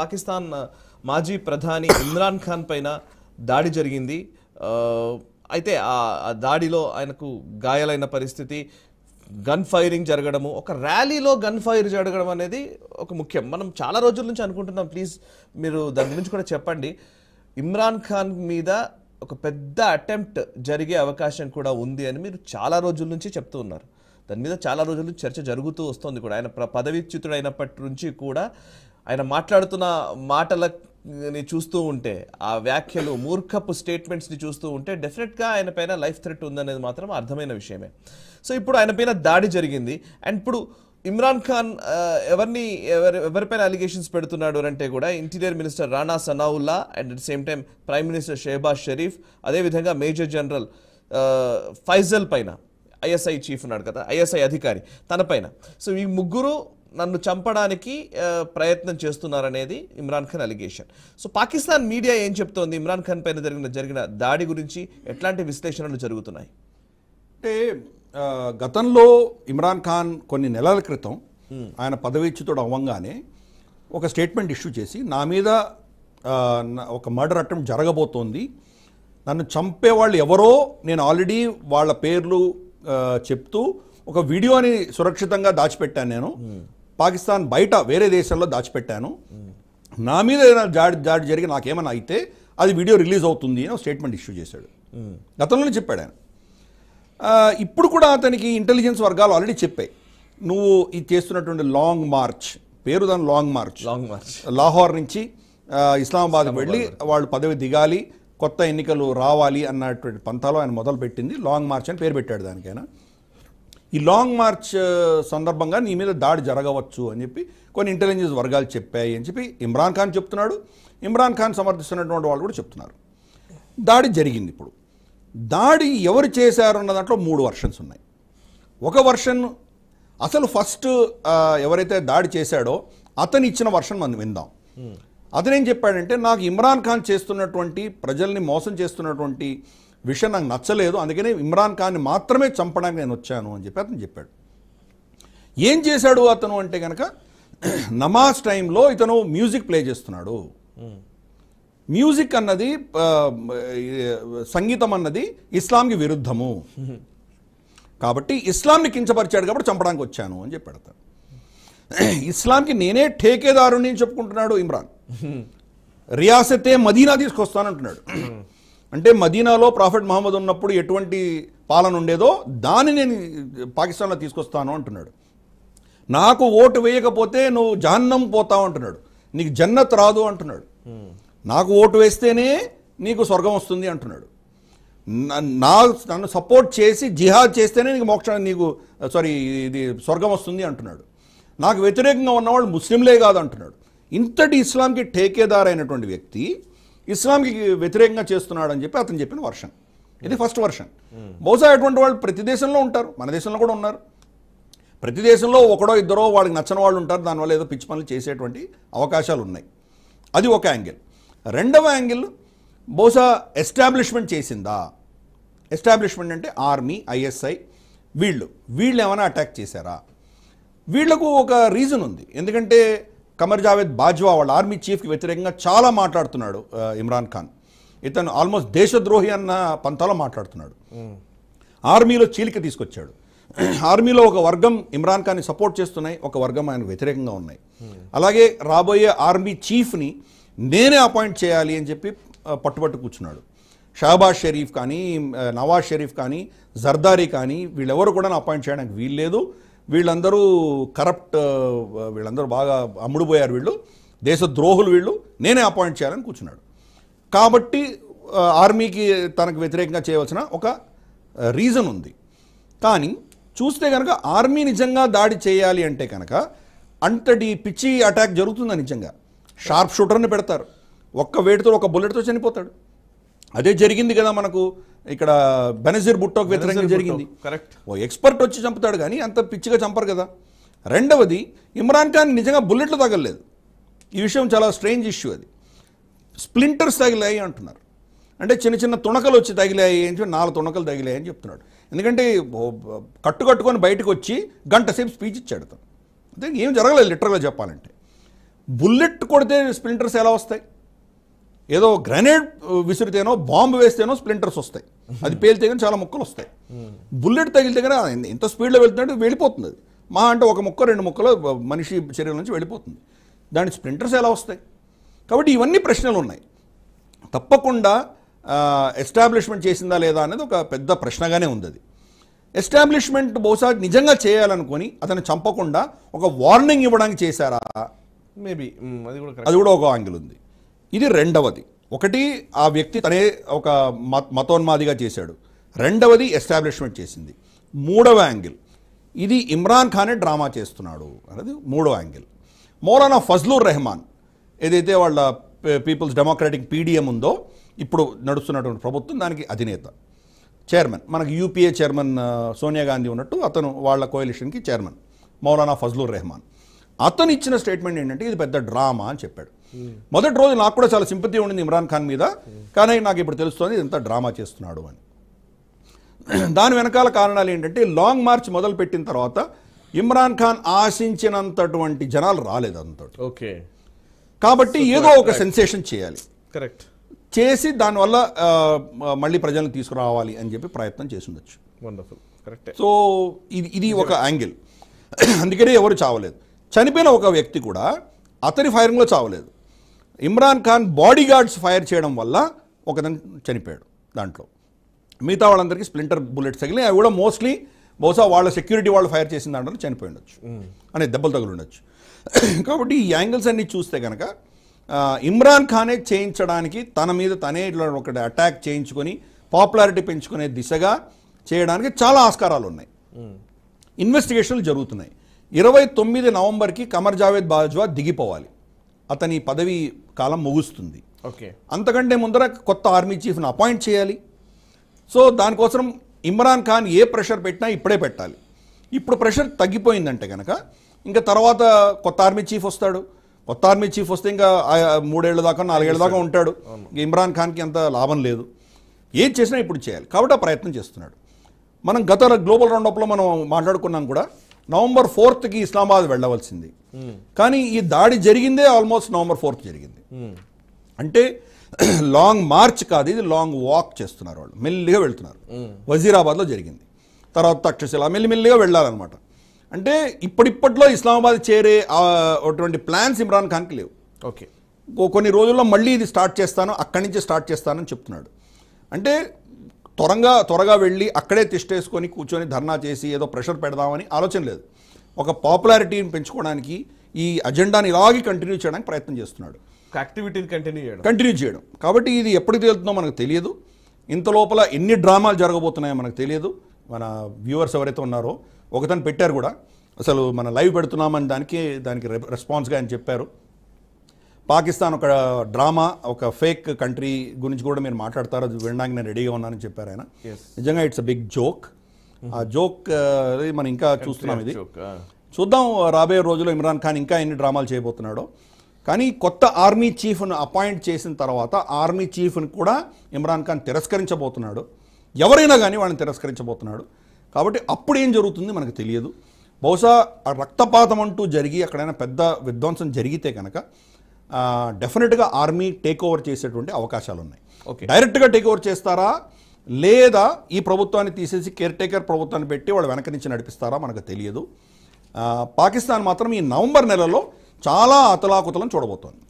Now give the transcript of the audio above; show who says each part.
Speaker 1: పాకిస్తాన్ మాజీ ప్రధాని ఇమ్రాన్ ఖాన్ పైన దాడి జరిగింది అయితే ఆ దాడిలో ఆయనకు గాయాలైన పరిస్థితి గన్ ఫైరింగ్ జరగడము ఒక ర్యాలీలో గన్ ఫైర్ జరగడం అనేది ఒక ముఖ్యం మనం చాలా రోజుల నుంచి అనుకుంటున్నాం ప్లీజ్ మీరు దాని గురించి కూడా చెప్పండి ఇమ్రాన్ ఖాన్ మీద ఒక పెద్ద అటెంప్ట్ జరిగే అవకాశం కూడా ఉంది అని మీరు చాలా రోజుల నుంచి చెప్తూ ఉన్నారు దాని మీద చాలా రోజులు చర్చ జరుగుతూ వస్తుంది కూడా ఆయన పదవిచ్యుతుడైనప్పటి నుంచి కూడా ఆయన మాట్లాడుతున్న మాటలని చూస్తూ ఉంటే ఆ వ్యాఖ్యలు మూర్ఖపు స్టేట్మెంట్స్ని చూస్తూ ఉంటే డెఫినెట్గా ఆయన పైన లైఫ్ థ్రెట్ ఉందనేది మాత్రం అర్థమైన విషయమే సో ఇప్పుడు ఆయన పైన దాడి జరిగింది అండ్ ఇప్పుడు ఇమ్రాన్ ఖాన్ ఎవరిని ఎవరి ఎవరిపైన అలిగేషన్స్ పెడుతున్నాడు అంటే కూడా interior minister Rana Sanaullah and at same time prime minister Shehbaz Sharif అదేవిధంగా మేజర్ జనరల్ ఫైజల్ పైన ఐఎస్ఐ చీఫ్ ఉన్నాడు కదా ఐఎస్ఐ అధికారి తనపైన సో ఈ ముగ్గురు నన్ను చంపడానికి ప్రయత్నం చేస్తున్నారనేది Imran Khan allegation so Pakistan media ఏం చెప్తోంది ఇమ్రాన్ ఖాన్ పైన జరిగిన జరిగిన దాడి గురించి
Speaker 2: ఎట్లాంటి విశ్లేషణలు జరుగుతున్నాయి అంటే గతంలో ఇమ్రాన్ ఖాన్ కొన్ని నెలల క్రితం ఆయన పదవీచ్యుతుడు అవ్వంగానే ఒక స్టేట్మెంట్ ఇష్యూ చేసి నా మీద ఒక మర్డర్ అటెంప్ట్ జరగబోతోంది నన్ను చంపే వాళ్ళు ఎవరో నేను ఆల్రెడీ వాళ్ళ పేర్లు చెప్తూ ఒక వీడియోని సురక్షితంగా దాచిపెట్టాను నేను పాకిస్తాన్ బయట వేరే దేశంలో దాచిపెట్టాను నా మీద ఏదైనా జాడి జాడి జరిగి నాకేమైనా అయితే అది వీడియో రిలీజ్ అవుతుంది అని స్టేట్మెంట్ ఇష్యూ చేశాడు గతంలోనే చెప్పాడు ఆయన ఇప్పుడు కూడా అతనికి ఇంటెలిజెన్స్ వర్గాలు ఆల్రెడీ చెప్పాయి నువ్వు ఇది చేస్తున్నటువంటి లాంగ్ మార్చ్ పేరు దాని long march long march Lahore నుంచి ఇస్లామాబాద్కి వెళ్ళి వాళ్ళు పదవి దిగాలి కొత్త ఎన్నికలు రావాలి అన్నటువంటి పంతాలో ఆయన మొదలుపెట్టింది లాంగ్ మార్చ్ అని పేరు పెట్టాడు దానికైనా ఈ లాంగ్ మార్చ్ సందర్భంగా నీ మీద దాడి జరగవచ్చు అని చెప్పి కొన్ని ఇంటెలిజెన్స్ వర్గాలు చెప్పాయి అని చెప్పి ఇమ్రాన్ ఖాన్ చెప్తున్నాడు ఇమ్రాన్ ఖాన్ సమర్థిస్తున్నటువంటి వాళ్ళు కూడా చెప్తున్నారు దాడి జరిగింది ఇప్పుడు దాడి ఎవరు చేశారు అన్న దాంట్లో మూడు వర్షన్స్ ఉన్నాయి ఒక వర్షన్ అసలు ఫస్ట్ ఎవరైతే దాడి చేశాడో అతను ఇచ్చిన వర్షన్ మనం విందాం అతనేం చెప్పాడంటే నాకు ఇమ్రాన్ ఖాన్ చేస్తున్నటువంటి ప్రజల్ని మోసం చేస్తున్నటువంటి విషయం నాకు నచ్చలేదు అందుకనే ఇమ్రాన్ ఖాన్ని మాత్రమే చంపడానికి నేను వచ్చాను అని చెప్పి అతను చెప్పాడు ఏం చేశాడు అతను అంటే కనుక నమాజ్ టైంలో ఇతను మ్యూజిక్ ప్లే చేస్తున్నాడు మ్యూజిక్ అన్నది సంగీతం అన్నది ఇస్లాంకి విరుద్ధము కాబట్టి ఇస్లాంని కించపరిచాడు కాబట్టి చంపడానికి వచ్చాను అని చెప్పాడు అతను ఇస్లాంకి నేనే ఠేకేదారుని చెప్పుకుంటున్నాడు ఇమ్రాన్ రియాసతే మదీనా తీసుకొస్తానంటున్నాడు అంటే మదీనాలో ప్రాఫెట్ మహమ్మద్ ఉన్నప్పుడు ఎటువంటి పాలన ఉండేదో దాన్ని నేను పాకిస్తాన్లో తీసుకొస్తాను అంటున్నాడు నాకు ఓటు వేయకపోతే నువ్వు జాన్నం పోతావు అంటున్నాడు నీకు జన్నత్ రాదు అంటున్నాడు నాకు ఓటు వేస్తేనే నీకు స్వర్గం వస్తుంది అంటున్నాడు నా నన్ను సపోర్ట్ చేసి జిహాద్ చేస్తేనే నీకు మోక్షం నీకు సారీ ఇది స్వర్గం వస్తుంది అంటున్నాడు నాకు వ్యతిరేకంగా ఉన్నవాళ్ళు ముస్లింలే కాదు అంటున్నాడు ఇంతటి ఇస్లాంకి అయినటువంటి వ్యక్తి ఇస్లాంకి వ్యతిరేకంగా చేస్తున్నాడు అని చెప్పి అతను చెప్పిన వర్షన్ ఇది hmm. First version hmm. బహుశా అటువంటి వాళ్ళు ప్రతి దేశంలో ఉంటారు మన దేశంలో కూడా ఉన్నారు ప్రతి దేశంలో ఒకడో ఇద్దరో వాళ్ళకి నచ్చని వాళ్ళు ఉంటారు దానివల్ల ఏదో పిచ్చి పనులు చేసేటువంటి అవకాశాలు ఉన్నాయి అది ఒక యాంగిల్ రెండవ యాంగిల్ బహుశా ఎస్టాబ్లిష్మెంట్ చేసిందా ఎస్టాబ్లిష్మెంట్ అంటే ఆర్మీ ఐఎస్ఐ వీళ్ళు వీళ్ళు ఏమైనా అటాక్ చేశారా వీళ్లకు ఒక రీజన్ ఉంది ఎందుకంటే కమర్ జావేద్ బాజ్వా వాళ్ళ ఆర్మీ చీఫ్కి వ్యతిరేకంగా చాలా మాట్లాడుతున్నాడు ఇమ్రాన్ ఖాన్ ఇతను ఆల్మోస్ట్ దేశద్రోహి అన్న పంతాలో మాట్లాడుతున్నాడు ఆర్మీలో చీలిక తీసుకొచ్చాడు ఆర్మీలో ఒక వర్గం ఇమ్రాన్ ఖాన్ని సపోర్ట్ చేస్తున్నాయి ఒక వర్గం ఆయన వ్యతిరేకంగా ఉన్నాయి అలాగే రాబోయే ఆర్మీ చీఫ్ని నేనే అపాయింట్ చేయాలి అని చెప్పి పట్టుబట్టు కూర్చున్నాడు షహబాజ్ షరీఫ్ కానీ నవాజ్ షరీఫ్ కానీ జర్దారీ కానీ వీళ్ళెవరు కూడా అపాయింట్ చేయడానికి వీల్లేదు వీళ్ళందరూ కరప్ట్ వీళ్ళందరూ బాగా అమ్ముడుపోయారు వీళ్ళు దేశద్రోహులు వీళ్ళు నేనే అపాయింట్ చేయాలని కూర్చున్నాడు కాబట్టి ఆర్మీకి తనకు వ్యతిరేకంగా చేయవలసిన ఒక రీజన్ ఉంది కానీ చూస్తే కనుక ఆర్మీ నిజంగా దాడి చేయాలి అంటే కనుక అంతటి పిచ్చి అటాక్ జరుగుతుందా నిజంగా షార్ప్ షూటర్ని పెడతారు ఒక్క వేటితో ఒక బుల్లెట్తో చనిపోతాడు అదే జరిగింది కదా మనకు ఇక్కడ బెనజీర్ బుట్టోకి వ్యతిరేకంగా జరిగింది కరెక్ట్ ఓ ఎక్స్పర్ట్ వచ్చి చంపుతాడు కానీ అంత పిచ్చిగా చంపరు కదా రెండవది ఇమ్రాన్ ఖాన్ నిజంగా బుల్లెట్లు తగలలేదు ఈ విషయం చాలా స్ట్రేంజ్ ఇష్యూ అది స్ప్లింటర్స్ తగిలాయి అంటున్నారు అంటే చిన్న చిన్న తుణకలు వచ్చి తగిలాయి అని చెప్పి నాలుగు తుణకలు తగిలాయి అని చెప్తున్నాడు ఎందుకంటే కట్టు కట్టుకొని బయటకు వచ్చి గంట సేపు స్పీచ్ ఇచ్చాడు తను అంటే ఏం జరగలేదు లిటరల్గా చెప్పాలంటే బుల్లెట్ కొడితే స్ప్లింటర్స్ ఎలా వస్తాయి ఏదో గ్రనేడ్ విసిరితేనో బాంబు వేస్తేనో స్ప్లింటర్స్ వస్తాయి అది పేలితే కానీ చాలా ముక్కలు వస్తాయి బుల్లెట్ తగిలితే కానీ ఇంత స్పీడ్లో వెళ్తున్నట్టు వెళ్ళిపోతుంది మా అంటే ఒక ముక్క రెండు ముక్కలు మనిషి శరీరం నుంచి వెళ్ళిపోతుంది దాని స్ప్రింటర్స్ ఎలా వస్తాయి కాబట్టి ఇవన్నీ ప్రశ్నలు ఉన్నాయి తప్పకుండా ఎస్టాబ్లిష్మెంట్ చేసిందా లేదా అనేది ఒక పెద్ద ప్రశ్నగానే ఉంది అది ఎస్టాబ్లిష్మెంట్ బహుశా నిజంగా చేయాలనుకొని అతను చంపకుండా ఒక వార్నింగ్ ఇవ్వడానికి చేశారా
Speaker 1: మేబీ అది కూడా అది కూడా
Speaker 2: ఒక ఆంగిల్ ఉంది ఇది రెండవది ఒకటి ఆ వ్యక్తి తనే ఒక మతోన్మాదిగా చేశాడు రెండవది ఎస్టాబ్లిష్మెంట్ చేసింది మూడవ యాంగిల్ ఇది ఇమ్రాన్ ఖానే డ్రామా చేస్తున్నాడు అనేది మూడవ యాంగిల్ మౌలానా ఫజ్లూర్ రెహమాన్ ఏదైతే వాళ్ళ పీపుల్స్ డెమోక్రాటిక్ పీడిఎం ఉందో ఇప్పుడు నడుస్తున్నటువంటి ప్రభుత్వం దానికి అధినేత చైర్మన్ మనకి యూపీఏ చైర్మన్ సోనియా గాంధీ ఉన్నట్టు అతను వాళ్ళ కోయలిషన్కి చైర్మన్ మౌలానా ఫజ్లూర్ రెహమాన్ అతను ఇచ్చిన స్టేట్మెంట్ ఏంటంటే ఇది పెద్ద డ్రామా అని చెప్పాడు మొదటి రోజు నాకు కూడా చాలా సింపతి ఉండింది ఇమ్రాన్ ఖాన్ మీద కానీ నాకు ఇప్పుడు తెలుస్తుంది ఇదంతా డ్రామా చేస్తున్నాడు అని దాని వెనకాల కారణాలు ఏంటంటే లాంగ్ మార్చ్ మొదలుపెట్టిన తర్వాత ఇమ్రాన్ ఖాన్ ఆశించినంతటువంటి జనాలు రాలేదు అంతటి ఓకే కాబట్టి ఏదో ఒక సెన్సేషన్ చేయాలి కరెక్ట్ చేసి దానివల్ల మళ్ళీ ప్రజలను తీసుకురావాలి అని చెప్పి ప్రయత్నం చేసి ఉండొచ్చు కరెక్ట్ సో ఇది ఇది ఒక యాంగిల్ అందుకనే ఎవరు చావలేదు చనిపోయిన ఒక వ్యక్తి కూడా అతని ఫైరింగ్లో చావలేదు Imran Khan bodyguards fire చేయడం వల్ల ఒకతను చనిపోయాడు దాంట్లో మిగతా వాళ్ళందరికీ స్ప్లింటర్ బుల్లెట్స్ తగిలి అవి కూడా మోస్ట్లీ బహుశా వాళ్ళ సెక్యూరిటీ వాళ్ళు ఫైర్ చేసిన దాంట్లో చనిపోయి ఉండొచ్చు అనే దెబ్బలు తగులుండొచ్చు కాబట్టి ఈ యాంగిల్స్ అన్ని చూస్తే కనుక ఇమ్రాన్ ఖానే చేయించడానికి తన మీద తనే ఇట్లా ఒకటి అటాక్ చేయించుకొని పాపులారిటీ పెంచుకునే దిశగా చేయడానికి చాలా ఆస్కారాలు ఉన్నాయి ఇన్వెస్టిగేషన్లు జరుగుతున్నాయి ఇరవై తొమ్మిది నవంబర్కి కమర్ జావేద్ బాజ్వా దిగిపోవాలి అతని పదవి కాలం ముగుస్తుంది ఓకే అంతకంటే ముందర కొత్త ఆర్మీ చీఫ్ను అపాయింట్ చేయాలి సో దానికోసం ఇమ్రాన్ ఖాన్ ఏ ప్రెషర్ పెట్టినా ఇప్పుడే పెట్టాలి ఇప్పుడు ప్రెషర్ తగ్గిపోయిందంటే కనుక ఇంకా తర్వాత కొత్త ఆర్మీ చీఫ్ వస్తాడు కొత్త ఆర్మీ చీఫ్ వస్తే ఇంకా మూడేళ్ల దాకా నాలుగేళ్ల దాకా ఉంటాడు ఇమ్రాన్ ఖాన్కి అంత లాభం లేదు ఏం చేసినా ఇప్పుడు చేయాలి కాబట్టి ఆ ప్రయత్నం చేస్తున్నాడు మనం గత గ్లోబల్ రౌండప్లో మనం మాట్లాడుకున్నాం కూడా నవంబర్ ఫోర్త్కి ఇస్లామాబాద్ వెళ్ళవలసింది కానీ ఈ దాడి జరిగిందే ఆల్మోస్ట్ నవంబర్ ఫోర్త్ జరిగింది అంటే లాంగ్ మార్చ్ కాదు ఇది లాంగ్ వాక్ చేస్తున్నారు వాళ్ళు మెల్లిగా వెళ్తున్నారు వజీరాబాద్లో జరిగింది తర్వాత తక్షశిల మెల్లిమెల్లిగా వెళ్ళాలన్నమాట అంటే ఇప్పటిప్పట్లో ఇస్లామాబాద్ చేరే అటువంటి ప్లాన్స్ ఇమ్రాన్ ఖాన్కి లేవు ఓకే కొన్ని రోజుల్లో మళ్ళీ ఇది స్టార్ట్ చేస్తాను అక్కడి నుంచి స్టార్ట్ చేస్తానని చెప్తున్నాడు అంటే త్వరగా త్వరగా వెళ్ళి అక్కడే తిష్టేసుకొని కూర్చొని ధర్నా చేసి ఏదో ప్రెషర్ పెడదామని ఆలోచన లేదు ఒక పాపులారిటీని పెంచుకోవడానికి ఈ అజెండాని ఇలాగే కంటిన్యూ చేయడానికి ప్రయత్నం చేస్తున్నాడు
Speaker 1: యాక్టివిటీని కంటిన్యూ చేయడం కంటిన్యూ
Speaker 2: చేయడం కాబట్టి ఇది ఎప్పటికి తేలుతుందో మనకు తెలియదు ఇంత లోపల ఎన్ని డ్రామాలు జరగబోతున్నాయో మనకు తెలియదు మన వ్యూవర్స్ ఎవరైతే ఉన్నారో ఒకతను పెట్టారు కూడా అసలు మన లైవ్ పెడుతున్నామని దానికి దానికి రెస్పాన్స్గా ఆయన చెప్పారు పాకిస్తాన్ ఒక డ్రామా ఒక ఫేక్ కంట్రీ గురించి కూడా మీరు మాట్లాడతారు అది వినడానికి నేను రెడీగా ఉన్నానని చెప్పారు ఆయన నిజంగా ఇట్స్ అ బిగ్ జోక్ ఆ జోక్ మనం ఇంకా చూస్తున్నాం ఇది చూద్దాం రాబోయే రోజుల్లో ఇమ్రాన్ ఖాన్ ఇంకా ఎన్ని డ్రామాలు చేయబోతున్నాడో కానీ కొత్త ఆర్మీ చీఫ్ను అపాయింట్ చేసిన తర్వాత ఆర్మీ చీఫ్ను కూడా ఇమ్రాన్ ఖాన్ తిరస్కరించబోతున్నాడు ఎవరైనా కానీ వాడిని తిరస్కరించబోతున్నాడు కాబట్టి అప్పుడు ఏం జరుగుతుంది మనకు తెలియదు బహుశా రక్తపాతం అంటూ జరిగి ఎక్కడైనా పెద్ద విధ్వంసం జరిగితే కనుక డెఫినెట్గా ఆర్మీ టేక్ ఓవర్ చేసేటువంటి అవకాశాలు ఉన్నాయి ఓకే డైరెక్ట్గా టేక్ ఓవర్ చేస్తారా లేదా ఈ ప్రభుత్వాన్ని తీసేసి కేర్ టేకర్ ప్రభుత్వాన్ని పెట్టి వాళ్ళు వెనక నుంచి నడిపిస్తారా మనకు తెలియదు పాకిస్తాన్ మాత్రం ఈ నవంబర్ నెలలో చాలా అతలాకుతలం చూడబోతోంది